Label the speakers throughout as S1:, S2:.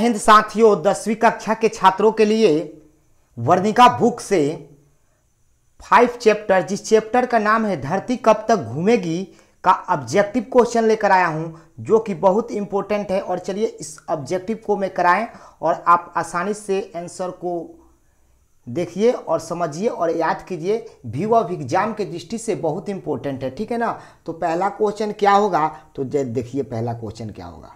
S1: हिंद साथियों दसवीं कक्षा के छात्रों के लिए वर्णिका बुक से फाइव चैप्टर जिस चैप्टर का नाम है धरती कब तक घूमेगी का ऑब्जेक्टिव क्वेश्चन लेकर आया हूं जो कि बहुत इम्पोर्टेंट है और चलिए इस ऑब्जेक्टिव को मैं कराएं और आप आसानी से आंसर को देखिए और समझिए और याद कीजिए व्यू ऑफ एग्जाम के दृष्टि से बहुत इंपॉर्टेंट है ठीक है ना तो पहला क्वेश्चन क्या होगा तो देखिए पहला क्वेश्चन क्या होगा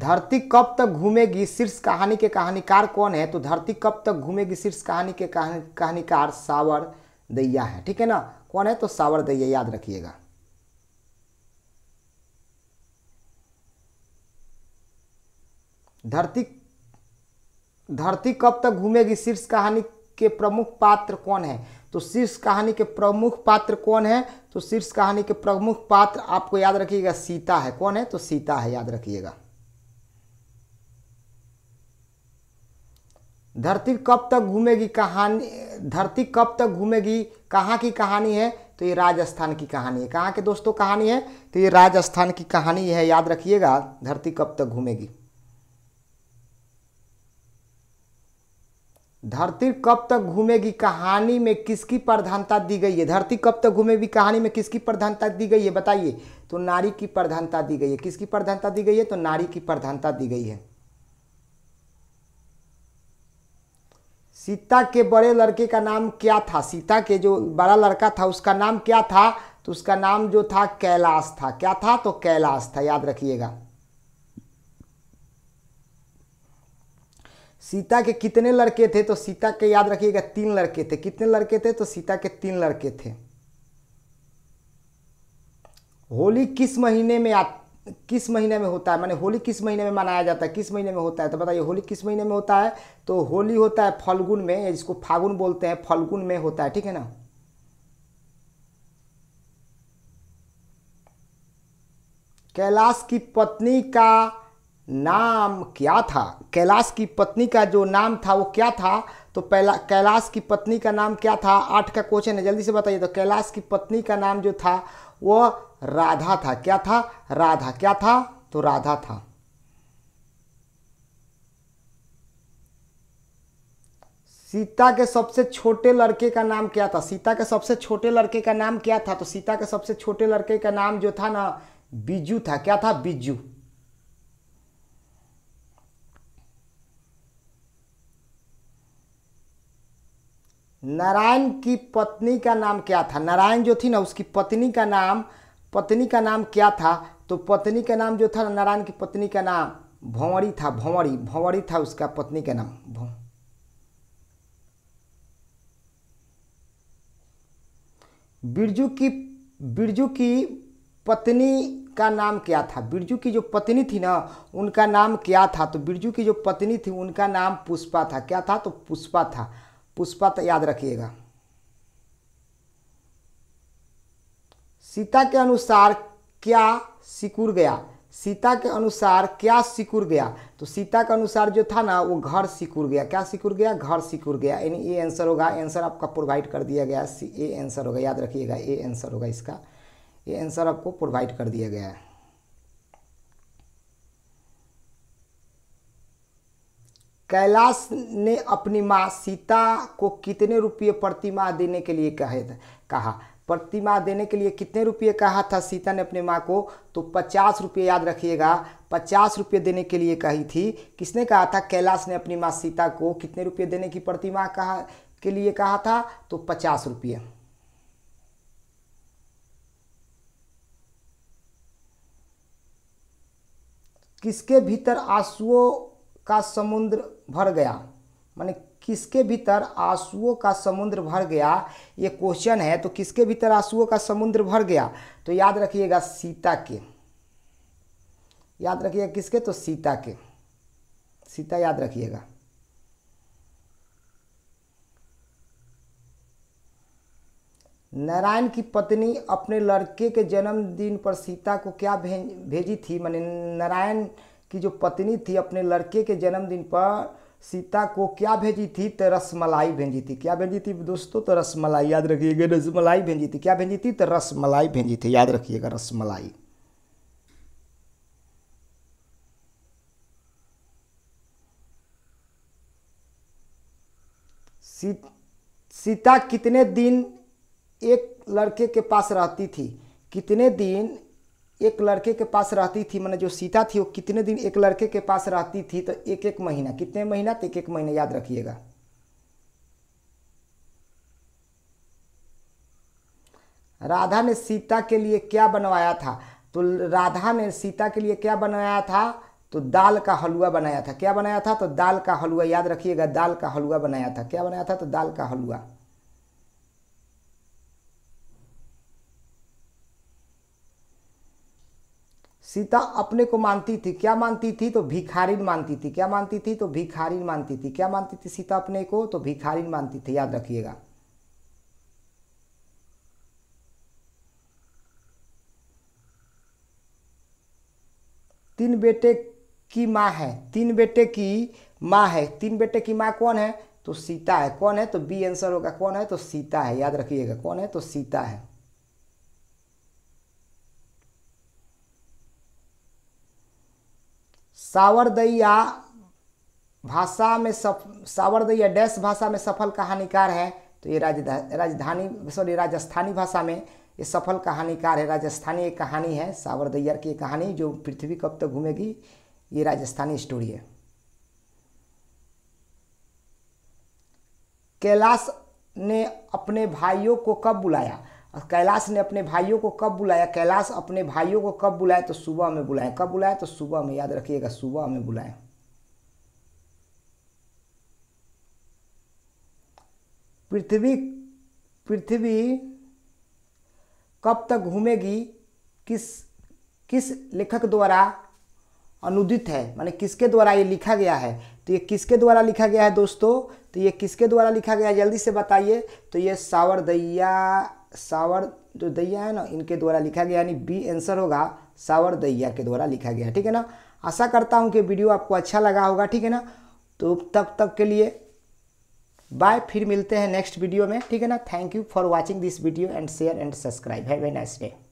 S1: धरती कब तक घूमेगी शीर्ष कहानी के कहानीकार कौन है तो धरती कब तक घूमेगी शीर्ष कहानी के कहानी कहानीकार सावर दैया है ठीक है ना कौन है तो सावर दैया याद रखिएगा धरती धरती कब तक घूमेगी शीर्ष कहानी के प्रमुख पात्र कौन है तो शीर्ष कहानी के प्रमुख पात्र कौन है तो शीर्ष कहानी के प्रमुख पात्र आपको याद रखिएगा सीता है कौन है तो सीता है याद रखिएगा धरती कब तक घूमेगी कहानी धरती कब तक घूमेगी कहाँ की कहानी है तो ये राजस्थान की कहानी है कहाँ के दोस्तों कहानी है तो ये राजस्थान की कहानी है याद रखिएगा धरती कब तक घूमेगी धरती कब तक घूमेगी कहानी में किसकी प्रधानता दी गई है धरती कब तक घूमेगी कहानी में किसकी प्रधानता दी गई है बताइए तो नारी की प्रधानता दी गई है किसकी प्रधानता दी गई है तो नारी की प्रधानता दी गई है सीता के बड़े लड़के का नाम क्या था सीता के जो बड़ा लड़का था उसका नाम क्या था तो उसका नाम जो था कैलाश था क्या था तो कैलाश था याद रखिएगा सीता के कितने लड़के थे तो सीता के याद रखिएगा तीन लड़के थे कितने लड़के थे तो सीता के तीन लड़के थे होली किस महीने में आ किस महीने में होता है माने होली किस महीने में मनाया जाता है किस महीने में होता है तो बताइए होली किस महीने में होता है तो होली होता है फल्गुन में जिसको फागुन बोलते हैं फल्गुन में होता है ठीक है ना कैलाश की पत्नी का नाम क्या था कैलाश की पत्नी का जो नाम था वो क्या था तो पहला कैलाश की पत्नी का नाम क्या था आठ का क्वेश्चन है जल्दी से बताइए तो कैलाश की पत्नी का नाम जो था वह राधा था क्या था राधा क्या था तो राधा था सीता के सबसे छोटे लड़के का नाम क्या था सीता के सबसे छोटे लड़के का नाम क्या था तो सीता के सबसे छोटे लड़के का नाम जो था ना बीजू था क्या था बीजू नारायण की पत्नी का नाम क्या था नारायण जो थी ना उसकी पत्नी का नाम पत्नी का नाम क्या था तो पत्नी का नाम जो था नारायण की पत्नी का नाम भंवरी था भंवरी भंवरी था उसका पत्नी का नाम बिरजू की बिरजू की पत्नी का नाम क्या था बिरजू की जो पत्नी थी ना उनका नाम क्या था तो बिरजू की जो पत्नी थी उनका नाम पुष्पा था क्या था तो पुष्पा था पुष्पा तो याद रखिएगा सीता के अनुसार क्या सिकुड़ गया सीता के अनुसार क्या सिकुड़ गया तो सीता के अनुसार जो था ना वो घर सिकुड़ गया क्या सिकुड़ गया घर सिकुड़ गया यानी ए आंसर होगा आंसर आपका प्रोवाइड कर दिया गया सी ए आंसर होगा याद रखिएगा ए आंसर होगा इसका ये आंसर आपको प्रोवाइड कर दिया गया है कैलाश ने अपनी माँ सीता को कितने रुपये प्रतिमा देने के लिए कहे कहा प्रतिमा देने के लिए कितने रुपये कहा था सीता ने अपने माँ को तो पचास रुपये याद रखिएगा पचास रुपये देने के लिए कही थी किसने कहा था कैलाश ने अपनी माँ सीता को कितने रुपये देने की प्रतिमा कहा के लिए कहा था तो पचास रुपये किसके भीतर आंसुओं का समुद्र भर गया माने किसके भीतर आंसुओं का समुद्र भर गया ये क्वेश्चन है तो किसके भीतर आंसुओं का समुद्र भर गया तो याद रखिएगा सीता के याद रखिएगा किसके तो सीता के सीता याद रखिएगा नारायण की पत्नी अपने लड़के के जन्मदिन पर सीता को क्या भेजी थी माने नारायण की जो पत्नी थी अपने लड़के के जन्मदिन पर सीता को क्या भेजी थी तो रसमलाई भेजी थी क्या भेजी थी दोस्तों तो रसमलाई याद रखिएगा रसमलाई भेजी थी क्या भेजी थी तो रसमलाई भेजी थी याद रखिएगा रसमलाई सीता कितने दिन एक लड़के के पास रहती थी कितने दिन एक लड़के के पास रहती थी मैंने जो सीता थी वो कितने दिन एक लड़के के पास रहती थी तो एक एक महीना कितने महीना तो एक एक महीना याद रखिएगा राधा ने सीता के लिए क्या बनवाया था तो राधा ने सीता के लिए क्या बनाया था तो दाल का हलवा बनाया था क्या बनाया था तो दाल का हलवा याद रखिएगा दाल का हलवा बनाया था क्या बनाया था तो दाल का हलवा सीता अपने को मानती थी क्या मानती थी तो भिखारीन मानती थी क्या मानती थी तो भिखारीन मानती थी क्या मानती थी सीता अपने को तो भिखारीन मानती थी याद रखिएगा तीन बेटे की माँ है तीन बेटे की माँ है तीन बेटे की माँ कौन है तो सीता है कौन है तो बी आंसर होगा कौन है तो सीता है याद रखिएगा कौन है तो सीता है सावरदैया भाषा में सफ सावरदैया डैश भाषा में सफल कहानीकार है तो ये राजधा राजधानी सॉरी राजस्थानी भाषा में ये सफल कहानीकार है राजस्थानी एक कहानी है सावरदैया की कहानी जो पृथ्वी कब तक घूमेगी ये राजस्थानी स्टोरी है कैलाश ने अपने भाइयों को कब बुलाया और कैलाश ने अपने भाइयों को कब बुलाया कैलाश अपने भाइयों को कब बुलाए तो सुबह में बुलाए कब बुलाया तो सुबह में याद रखिएगा सुबह में बुलाए पृथ्वी पृथ्वी कब तक घूमेगी किस किस लेखक द्वारा अनुदित है माने किसके द्वारा ये लिखा गया है तो ये किसके द्वारा लिखा गया है दोस्तों तो ये किसके द्वारा लिखा गया है जल्दी से बताइए तो ये सावरदैया सावर जो दैया है ना इनके द्वारा लिखा गया यानी बी आंसर होगा सावर दैया के द्वारा लिखा गया ठीक है ना आशा करता हूँ कि वीडियो आपको अच्छा लगा होगा ठीक है ना तो तब तक के लिए बाय फिर मिलते हैं नेक्स्ट वीडियो में ठीक है ना thank you for watching this video and share and subscribe have a nice day